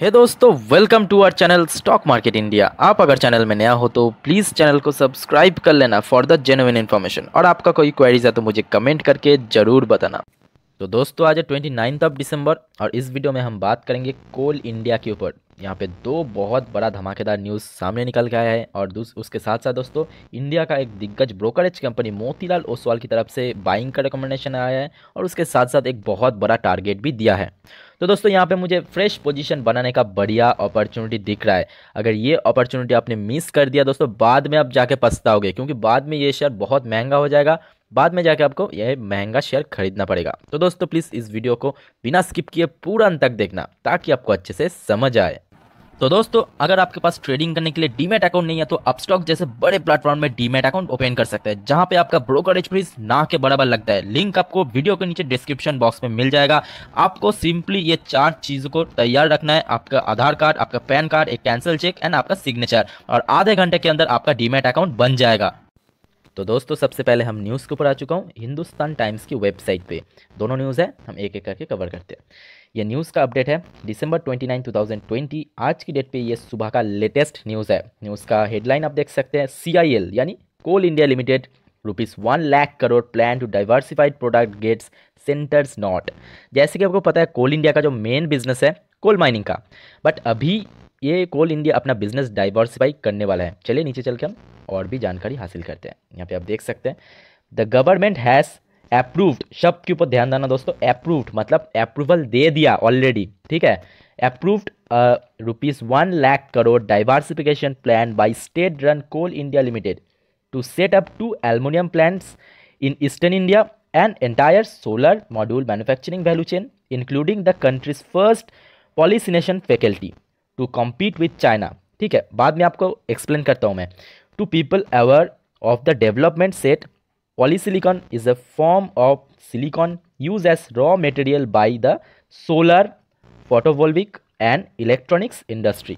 हे hey दोस्तों welcome to our channel stock market India आप अगर चैनल में नया हो तो प्लीज़ चैनल को सब्सक्राइब कर लेना फॉर द जेनुइन इन्फॉर्मेशन और आपका कोई क्वेरीज है तो मुझे कमेंट करके ज़रूर बताना तो दोस्तों आज है ट्वेंटी नाइन्थ ऑफ दिसंबर और इस वीडियो में हम बात करेंगे कोल इंडिया के ऊपर यहाँ पे दो बहुत बड़ा धमाकेदार न्यूज़ सामने निकल के आया है और उसके साथ साथ दोस्तों इंडिया का एक दिग्गज ब्रोकरेज कंपनी मोतीलाल ओसवाल की तरफ से बाइंग का रिकमेंडेशन आया है और उसके साथ साथ एक बहुत बड़ा टारगेट भी दिया है तो दोस्तों यहाँ पे मुझे फ्रेश पोजीशन बनाने का बढ़िया अपॉर्चुनिटी दिख रहा है अगर ये अपॉर्चुनिटी आपने मिस कर दिया दोस्तों बाद में आप जाके पछताओगे क्योंकि बाद में ये शेयर बहुत महंगा हो जाएगा बाद में जाके आपको यह महंगा शेयर खरीदना पड़ेगा तो दोस्तों प्लीज़ इस वीडियो को बिना स्किप किए पूरा अंत तक देखना ताकि आपको अच्छे से समझ आए तो दोस्तों अगर आपके पास ट्रेडिंग करने के लिए डीमेट अकाउंट नहीं है तो अपस्टॉक जैसे बड़े प्लेटफॉर्म में डीमेट अकाउंट ओपन कर सकते हैं जहां पे आपका ब्रोकरेज फीस ना के बराबर लगता है लिंक आपको वीडियो के नीचे डिस्क्रिप्शन बॉक्स में मिल जाएगा आपको सिंपली ये चार चीज़ों को तैयार रखना है आपका आधार कार्ड आपका पैन कार्ड एक कैंसिल चेक एंड आपका सिग्नेचर और आधे घंटे के अंदर आपका डीमेट अकाउंट बन जाएगा तो दोस्तों सबसे पहले हम न्यूज़ के ऊपर आ चुका हूँ हिंदुस्तान टाइम्स की वेबसाइट पे दोनों न्यूज़ है हम एक एक करके कवर करते हैं ये न्यूज़ का अपडेट है दिसंबर 29 2020 आज की डेट पे ये सुबह का लेटेस्ट न्यूज़ है न्यूज़ का हेडलाइन आप देख सकते हैं सी यानी Coal India Limited rupees one lakh crore plan to diversified product gates centres not जैसे कि आपको पता है कोल इंडिया का जो मेन बिजनेस है कोल माइनिंग का बट अभी ये कोल इंडिया अपना बिजनेस डाइवर्सिफाई करने वाला है चलिए नीचे चल के हम और भी जानकारी हासिल करते हैं यहाँ पे आप देख सकते हैं द गवर्नमेंट हैज़ अप्रूव्ड शब्द के ऊपर ध्यान देना दोस्तों अप्रूव्ड मतलब अप्रूवल दे दिया ऑलरेडी ठीक है approved rupees one lakh crore diversification plan by state run Coal India Limited to set up two aluminium plants in eastern India and entire solar module manufacturing value chain including the country's first polysilicon facility to compete with China ठीक है बाद में आपको explain करता हूँ मैं to people aware of the development set Polysilicon is a form of silicon used as raw material by the solar photovoltaic and electronics industry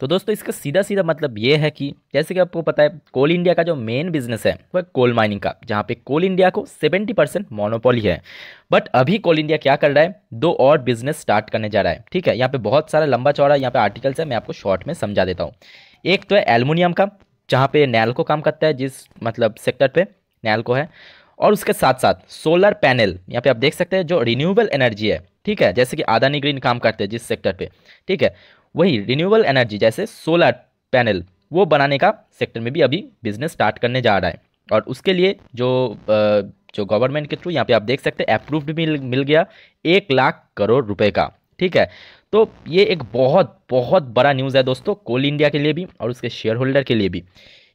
तो दोस्तों इसका सीधा सीधा मतलब ये है कि जैसे कि आपको पता है कोल इंडिया का जो मेन बिजनेस है वह कोल माइनिंग का जहाँ पे कोल इंडिया को 70 परसेंट मोनोपोली है बट अभी कोल इंडिया क्या कर रहा है दो और बिजनेस स्टार्ट करने जा रहा है ठीक है यहाँ पे बहुत सारा लंबा चौड़ा यहाँ पे आर्टिकल्स है मैं आपको शॉर्ट में समझा देता हूँ एक तो है एलमुनियम का जहाँ पे नैल को काम करता है जिस मतलब सेक्टर पर नैल को है और उसके साथ साथ सोलर पैनल यहाँ पे आप देख सकते हैं जो रिन्यूएबल एनर्जी है ठीक है जैसे कि आदानी ग्रीन काम करते हैं जिस सेक्टर पे ठीक है वही रिन्यूएबल एनर्जी जैसे सोलर पैनल वो बनाने का सेक्टर में भी अभी बिजनेस स्टार्ट करने जा रहा है और उसके लिए जो जो गवर्नमेंट के थ्रू यहाँ पे आप देख सकते हैं अप्रूव्ड मिल मिल गया एक लाख करोड़ रुपये का ठीक है तो ये एक बहुत बहुत बड़ा न्यूज़ है दोस्तों कोल इंडिया के लिए भी और उसके शेयर होल्डर के लिए भी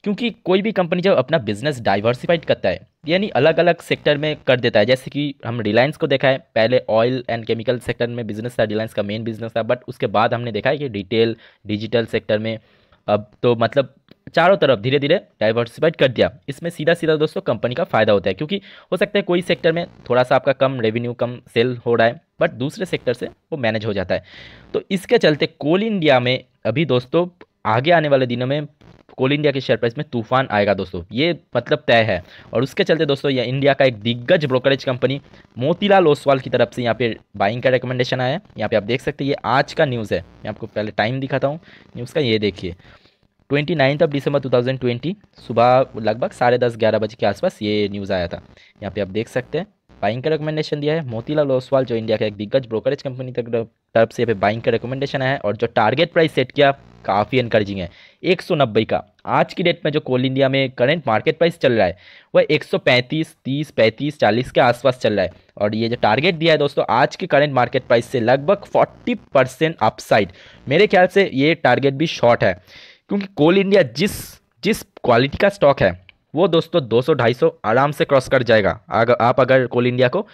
क्योंकि कोई भी कंपनी जब अपना बिजनेस डाइवर्सिफाइड करता है यानी अलग अलग सेक्टर में कर देता है जैसे कि हम रिलायंस को देखा है पहले ऑयल एंड केमिकल सेक्टर में बिजनेस था रिलायंस का मेन बिजनेस था बट उसके बाद हमने देखा है कि रिटेल डिजिटल सेक्टर में अब तो मतलब चारों तरफ धीरे धीरे डाइवर्सिफाइड कर दिया इसमें सीधा सीधा दोस्तों कंपनी का फ़ायदा होता है क्योंकि हो सकता है कोई सेक्टर में थोड़ा सा आपका कम रेवेन्यू कम सेल हो रहा है बट दूसरे सेक्टर से वो मैनेज हो जाता है तो इसके चलते कोल इंडिया में अभी दोस्तों आगे आने वाले दिनों में कोल इंडिया के शेयर प्राइस में तूफान आएगा दोस्तों ये मतलब तय है और उसके चलते दोस्तों यह इंडिया का एक दिग्गज ब्रोकरेज कंपनी मोतीलाल ओसवाल की तरफ से यहाँ पे बाइंग का रिकमेंडेशन आया है यहाँ पे आप देख सकते हैं ये आज का न्यूज़ है मैं आपको पहले टाइम दिखाता हूँ न्यूज़ का ये देखिए twenty ninth of December two thousand twenty सुबह लगभग साढ़े दस ग्यारह बजे के आसपास ये न्यूज़ आया था यहाँ पर आप देख सकते हैं बाइंग का रिकमेंडेशन दिया है मोतीलाल ओसवाल जो इंडिया का एक दिग्गज ब्रोकरेज कंपनी तरफ से यहाँ पे बाइंग का रिकमेंडेशन है और जो टारगेट प्राइस सेट किया काफ़ी इनकरेजिंग है एक सौ नब्बे का आज की डेट में जो कोल इंडिया में करंट मार्केट प्राइस चल रहा है वह एक सौ पैंतीस तीस पैंतीस चालीस के आसपास चल रहा है और ये जो टारगेट दिया है दोस्तों आज के करंट मार्केट प्राइस से लगभग फोर्टी परसेंट अपसाइड मेरे ख्याल से ये टारगेट भी शॉर्ट है क्योंकि कोल इंडिया जिस जिस क्वालिटी का स्टॉक है वो दोस्तों 200 250 आराम से क्रॉस कर जाएगा अगर आप अगर कोल इंडिया को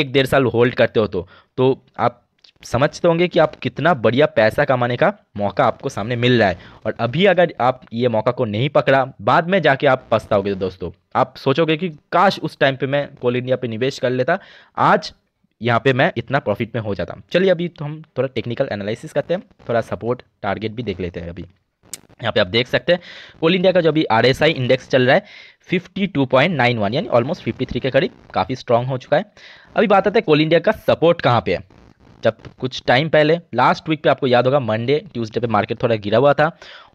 एक डेढ़ साल होल्ड करते हो तो तो आप समझते तो होंगे कि आप कितना बढ़िया पैसा कमाने का मौका आपको सामने मिल रहा है और अभी अगर आप ये मौका को नहीं पकड़ा बाद में जाके आप पछताओगे दोस्तों आप सोचोगे कि काश उस टाइम पे मैं कोल इंडिया पे निवेश कर लेता आज यहाँ पे मैं इतना प्रॉफिट में हो जाता चलिए अभी तो हम थोड़ा टेक्निकल एनालिसिस करते हैं थोड़ा सपोर्ट टारगेट भी देख लेते हैं अभी यहाँ पे आप देख सकते हैं कोल इंडिया का जो अभी आर इंडेक्स चल रहा है 52.91 यानी ऑलमोस्ट 53 के करीब काफ़ी स्ट्रॉन्ग हो चुका है अभी बात आते हैं कोल इंडिया का सपोर्ट कहाँ पे है जब कुछ टाइम पहले लास्ट वीक पे आपको याद होगा मंडे ट्यूसडे पे मार्केट थोड़ा गिरा हुआ था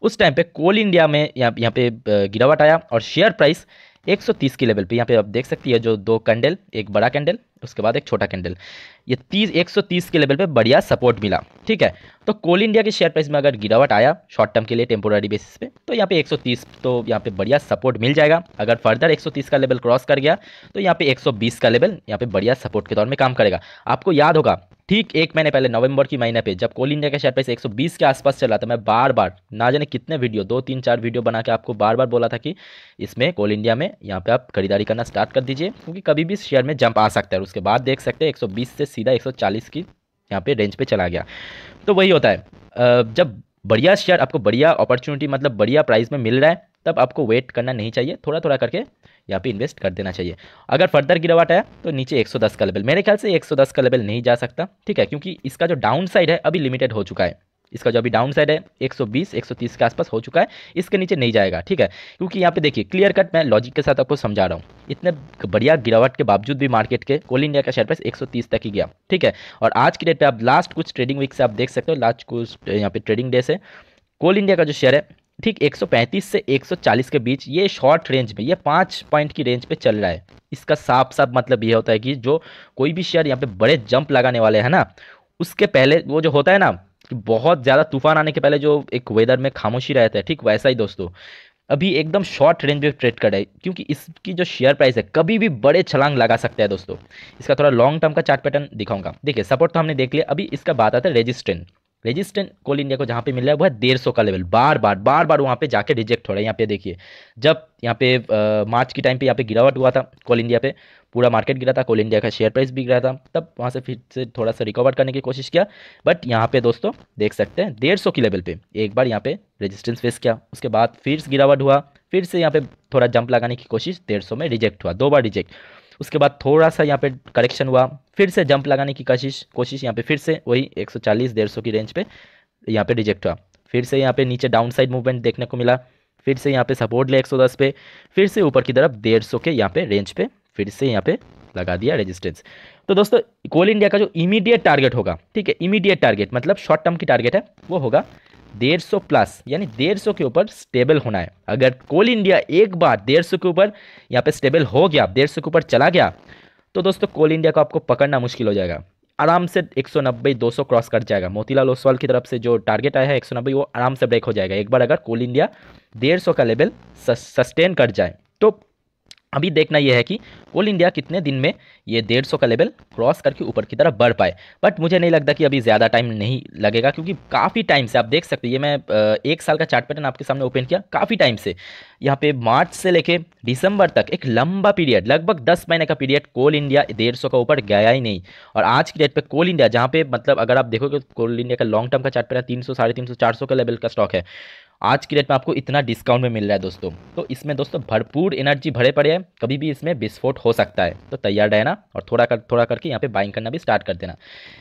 उस टाइम पे कोल इंडिया में यहाँ यहाँ पे गिरावट आया और शेयर प्राइस 130 के लेवल पे यहाँ पे आप देख सकती है जो दो कैंडल एक बड़ा कैंडल उसके बाद एक छोटा कैंडल ये तीस एक सौ तीस के लेवल पे बढ़िया सपोर्ट मिला ठीक है तो कोल इंडिया के शेयर प्राइस में अगर गिरावट आया शॉर्ट टर्म के लिए टेम्पोरारी बेसिस पे तो यहाँ पे 130 तो यहाँ पे बढ़िया सपोर्ट मिल जाएगा अगर फर्दर 130 का लेवल क्रॉस कर गया तो यहाँ पे 120 का लेवल यहाँ पे बढ़िया सपोर्ट के तौर में काम करेगा आपको याद होगा ठीक एक महीने पहले नवंबर की महीने पे जब कोल इंडिया का शेयर प्राइस 120 के आसपास चला था तो मैं बार बार ना जाने कितने वीडियो दो तीन चार वीडियो बना के आपको बार बार बोला था कि इसमें कोल इंडिया में यहाँ पे आप खरीदारी करना स्टार्ट कर दीजिए क्योंकि कभी भी शेयर में जंप आ सकता है उसके बाद देख सकते हैं 120 से सीधा 140 की यहाँ पे रेंज पे चला गया तो वही होता है जब बढ़िया शेयर आपको बढ़िया अपॉर्चुनिटी मतलब बढ़िया प्राइस में मिल रहा है तब आपको वेट करना नहीं चाहिए थोड़ा थोड़ा करके यहाँ पे इन्वेस्ट कर देना चाहिए अगर फर्दर गिरावट है तो नीचे 110 का लेवल मेरे ख्याल से 110 का लेवल नहीं जा सकता ठीक है क्योंकि इसका जो डाउन साइड है अभी लिमिटेड हो चुका है इसका जो अभी डाउन साइड है 120 130 के आसपास हो चुका है इसके नीचे नहीं जाएगा ठीक है क्योंकि यहाँ पे देखिए क्लियर कट मैं लॉजिक के साथ आपको समझा रहा हूँ इतने बढ़िया गिरावट के बावजूद भी मार्केट के कोल इंडिया का शेयर प्राइस 130 तक ही गया ठीक है और आज की डेट पर आप लास्ट कुछ ट्रेडिंग वीक से आप देख सकते हो लास्ट कुछ यहाँ पे ट्रेडिंग डे से कोल इंडिया का जो शेयर है ठीक 135 से 140 के बीच ये शॉर्ट रेंज में ये पाँच पॉइंट की रेंज पे चल रहा है इसका साफ साफ मतलब ये होता है कि जो कोई भी शेयर यहाँ पे बड़े जंप लगाने वाले हैं ना उसके पहले वो जो होता है ना कि बहुत ज़्यादा तूफान आने के पहले जो एक वेदर में खामोशी रहता है ठीक वैसा ही दोस्तों अभी एकदम शॉर्ट रेंज में ट्रेड कर है क्योंकि इसकी जो शेयर प्राइस है कभी भी बड़े छलांग लगा सकता है दोस्तों इसका थोड़ा लॉन्ग टर्म का चार्ट पैटर्न दिखाऊंगा देखिए सपोर्ट तो हमने देख लिया अभी इसका बात आता है रेजिस्टेंट रेजिस्टेंट कोल इंडिया को जहाँ पे मिल रहा है वह डेढ़ सौ का लेवल बार बार बार बार वहाँ पे जाके रिजेक्ट हो रहा है यहाँ पे देखिए जब यहाँ पे आ, मार्च के टाइम पे यहाँ पे गिरावट हुआ था कोल इंडिया पे पूरा मार्केट गिरा था कोल इंडिया का शेयर प्राइस भी गिरा था तब वहाँ से फिर से थोड़ा सा रिकवर करने की कोशिश किया बट यहाँ पे दोस्तों देख सकते हैं डेढ़ सौ की लेवल पर एक बार यहाँ पे रजिस्टेंस फेस किया उसके बाद फिर गिरावट हुआ फिर से यहाँ पे थोड़ा जंप लगाने की कोशिश डेढ़ में रिजेक्ट हुआ दो बार रिजेक्ट उसके बाद थोड़ा सा यहाँ पे करेक्शन हुआ फिर से जंप लगाने की कोशिश कोशिश यहाँ पे फिर से वही 140 सौ की रेंज पे यहाँ पे रिजेक्ट हुआ फिर से यहाँ पे नीचे डाउन साइड मूवमेंट देखने को मिला फिर से यहाँ पे सपोर्ट लिया एक पे फिर से ऊपर की तरफ डेढ़ के यहाँ पे रेंज पे फिर से यहाँ पे लगा दिया रेजिस्टेंस तो दोस्तों कोल इंडिया का जो इमीडिएट टारगेट होगा ठीक है इमीडिएट टारगेट मतलब शॉर्ट टर्म की टारगेट है वो होगा डेढ़ सौ प्लस यानी डेढ़ सौ के ऊपर स्टेबल होना है अगर कोल इंडिया एक बार डेढ़ सौ के ऊपर यहाँ पे स्टेबल हो गया डेढ़ सौ के ऊपर चला गया तो दोस्तों कोल इंडिया को आपको पकड़ना मुश्किल हो जाएगा आराम से 190 200 क्रॉस कर जाएगा मोतीलाल ओसवाल की तरफ से जो टारगेट आया है 190 वो आराम से ब्रेक हो जाएगा एक बार अगर कोल इंडिया डेढ़ सौ का लेवल सस्टेन कर जाए तो अभी देखना यह है कि कोल इंडिया कितने दिन में ये डेढ़ सौ का लेवल क्रॉस करके ऊपर की तरफ बढ़ पाए बट मुझे नहीं लगता कि अभी ज़्यादा टाइम नहीं लगेगा क्योंकि काफ़ी टाइम से आप देख सकते हैं ये मैं एक साल का चार्ट पैटर्न आपके सामने ओपन किया काफ़ी टाइम से यहाँ पे मार्च से लेके दिसंबर तक एक लंबा पीरियड लगभग दस महीने का पीरियड कोल इंडिया डेढ़ सौ का ऊपर गया ही नहीं और आज की डेट पर कोल इंडिया जहाँ पे मतलब अगर आप देखोगे कोल इंडिया का लॉन्ग टर्म का चार्ट पैटर्न तीन सौ साढ़े तीन सौ चार सौ का लेवल का स्टॉक है आज की डेट में आपको इतना डिस्काउंट में मिल रहा है दोस्तों तो इसमें दोस्तों भरपूर एनर्जी भरे पड़े हैं कभी भी इसमें विस्फोट हो सकता है तो तैयार रहना और थोड़ा कर थोड़ा करके यहाँ पे बाइंग करना भी स्टार्ट कर देना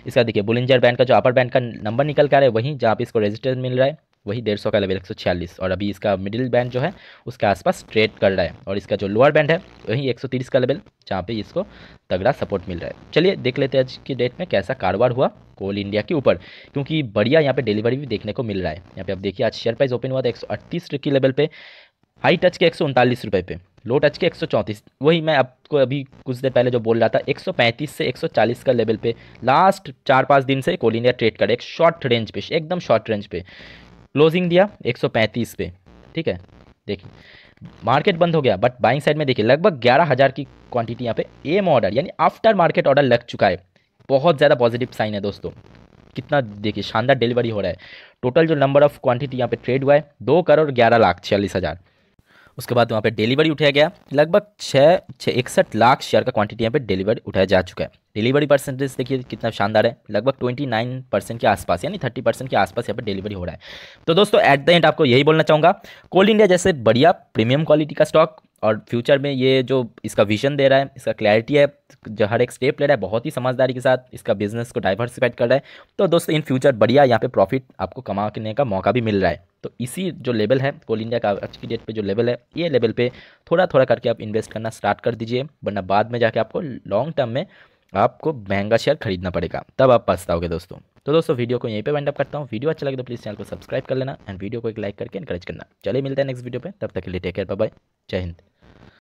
इसका देखिए बुलिंजर बैंड का जो अपर बैंड का नंबर निकल कर है वहीं जहाँ पे इसको रजिस्टर मिल रहा है वही डेढ़ सौ का लेवल एक सौ छियालीस और अभी इसका मिडिल बैंड जो है उसके आसपास ट्रेड कर रहा है और इसका जो लोअर बैंड है वही एक सौ तीस का लेवल जहाँ पे इसको तगड़ा सपोर्ट मिल रहा है चलिए देख लेते हैं आज की डेट में कैसा कारोबार हुआ कोल इंडिया के ऊपर क्योंकि बढ़िया यहाँ पे डिलीवरी भी देखने को मिल रहा है यहाँ पे आप देखिए आज शेयर प्राइस ओपन हुआ था एक सौ की लेवल पे हाई टच के एक सौ रुपये पे लो टच के एक वही मैं आपको अभी कुछ देर पहले जो बोल रहा था 135 से 140 का लेवल पे लास्ट चार पाँच दिन से कोल इंडिया ट्रेड कर एक शॉर्ट रेंज पे एकदम शॉर्ट रेंज पे क्लोजिंग दिया 135 पे ठीक है देखिए मार्केट बंद हो गया बट बाइंग साइड में देखिए लगभग ग्यारह हज़ार की क्वांटिटी यहाँ पे एम ऑर्डर यानी आफ्टर मार्केट ऑर्डर लग चुका है बहुत ज़्यादा पॉजिटिव साइन है दोस्तों कितना देखिए शानदार डिलीवरी हो रहा है टोटल जो नंबर ऑफ क्वांटिटी यहाँ पे ट्रेड हुआ है दो करोड़ ग्यारह लाख छियालीस हज़ार उसके बाद वहाँ पर डिलीवरी उठाया गया लगभग छः छः लाख शेयर का क्वान्टिटी यहाँ पर डिलीवरी उठाया जा चुका है डिलीवरी परसेंटेज देखिए कितना शानदार है लगभग ट्वेंटी नाइन परसेंट के आसपास यानी थर्टी परसेंट के आसपास यहाँ पर डिलीवरी हो रहा है तो दोस्तों एट द एंड आपको यही बोलना चाहूँगा कोल इंडिया जैसे बढ़िया प्रीमियम क्वालिटी का स्टॉक और फ्यूचर में ये जो इसका विजन दे रहा है इसका क्लैरिटी है जो हर एक स्टेप ले रहा है बहुत ही समझदारी के साथ इसका बिजनेस को डाइवर्सिफाइड कर रहा है तो दोस्तों इन फ्यूचर बढ़िया यहाँ पे प्रॉफिट आपको कमाने का मौका भी मिल रहा है तो इसी जो लेवल है कोल इंडिया का आज की डेट पे जो लेवल है ये लेवल पे थोड़ा थोड़ा करके आप इन्वेस्ट करना स्टार्ट कर दीजिए वरना बाद में जाके आपको लॉन्ग टर्म में आपको महंगा शेयर खरीदना पड़ेगा तब आप पछताओगे दोस्तों तो दोस्तों वीडियो को यहीं पे वाइंड अप करता हूँ वीडियो अच्छा लगे तो प्लीज़ चैनल को सब्सक्राइब कर लेना एंड वीडियो को एक लाइक करके इनकरेज करना चलिए मिलते हैं नेक्स्ट वीडियो पे तब तक के लिए टेक केयर बाय जय हिंद